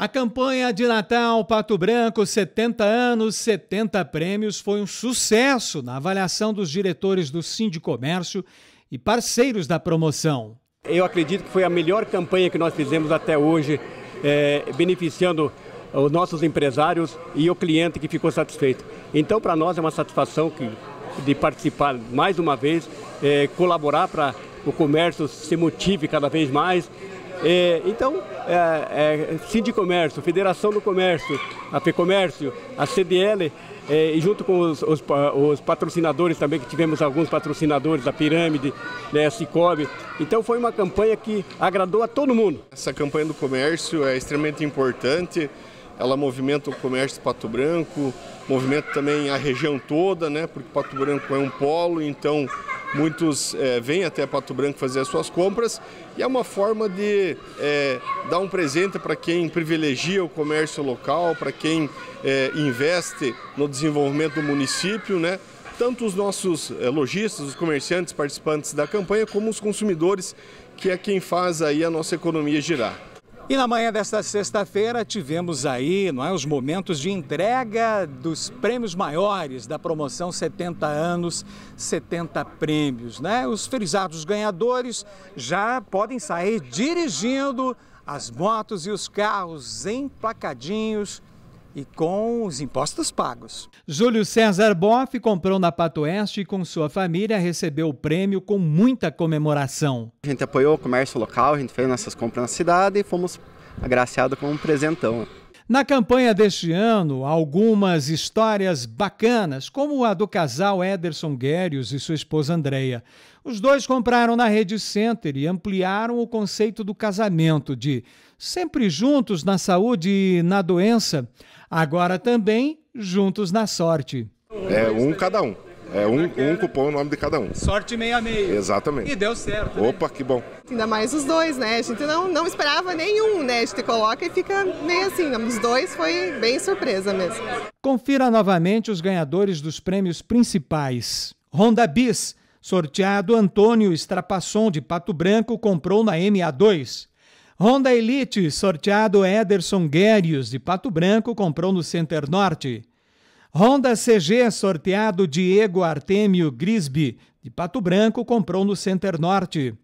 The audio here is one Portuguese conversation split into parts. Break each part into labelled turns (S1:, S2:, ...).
S1: A campanha de Natal Pato Branco 70 anos, 70 prêmios foi um sucesso na avaliação dos diretores do Sindicomércio e parceiros da promoção.
S2: Eu acredito que foi a melhor campanha que nós fizemos até hoje, é, beneficiando os nossos empresários e o cliente que ficou satisfeito. Então, para nós é uma satisfação que, de participar mais uma vez, é, colaborar para o comércio se motive cada vez mais é, então, é, é, Sindicomércio, Federação do Comércio, a FEComércio, a CDL, é, e junto com os, os, os, patrocinadores também, que tivemos alguns patrocinadores da Pirâmide, né, a Cicobi. Então foi uma campanha que agradou a todo mundo. Essa campanha do comércio é extremamente
S3: importante, ela movimenta o comércio de Pato Branco, movimenta também a região toda, né, porque Pato Branco é um polo, então muitos é, vêm até Pato Branco fazer as suas compras e é uma forma de é, dar um presente para quem privilegia o comércio local, para quem é, investe no desenvolvimento do município, né? Tanto os nossos é, lojistas, os comerciantes participantes da campanha, como os consumidores, que é quem faz aí a nossa economia girar.
S1: E na manhã desta sexta-feira tivemos aí, não é, os momentos de entrega dos prêmios maiores da promoção 70 anos, 70 prêmios, né? Os ferizados ganhadores já podem sair dirigindo as motos e os carros emplacadinhos e com os impostos pagos. Júlio César Boff comprou na Pato Oeste e com sua família recebeu o prêmio com muita comemoração.
S2: A gente apoiou o comércio local, a gente fez nossas compras na cidade e fomos agraciados com um presentão.
S1: Na campanha deste ano, algumas histórias bacanas, como a do casal Ederson Guérios e sua esposa Andréia. Os dois compraram na Rede Center e ampliaram o conceito do casamento de sempre juntos na saúde e na doença, agora também juntos na sorte.
S3: É um cada um. É um, um cupom o nome de cada um. Sorte meia meia. Exatamente. E deu certo.
S1: Né? Opa, né? que bom.
S3: Ainda mais os dois, né? A gente não, não esperava nenhum, né? A gente coloca e fica meio assim. Né? Os dois foi bem surpresa mesmo.
S1: Confira novamente os ganhadores dos prêmios principais. Honda Bis, sorteado Antônio Estrapasson de Pato Branco, comprou na MA2. Honda Elite, sorteado Ederson Guérios de Pato Branco, comprou no Center Norte. Honda CG sorteado Diego Artemio Grisby, de Pato Branco, comprou no Center Norte.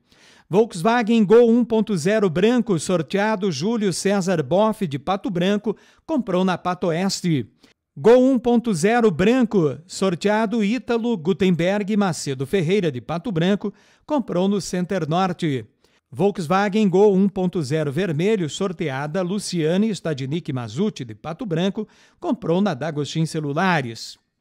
S1: Volkswagen Gol 1.0 branco sorteado Júlio César Boff, de Pato Branco, comprou na Pato Oeste. Gol 1.0 branco, sorteado Ítalo Gutenberg Macedo Ferreira de Pato Branco, comprou no Center Norte. Volkswagen Gol 1.0 vermelho, sorteada Luciane Stadnick Mazuti, de Pato Branco, comprou na Dagostin Celulares.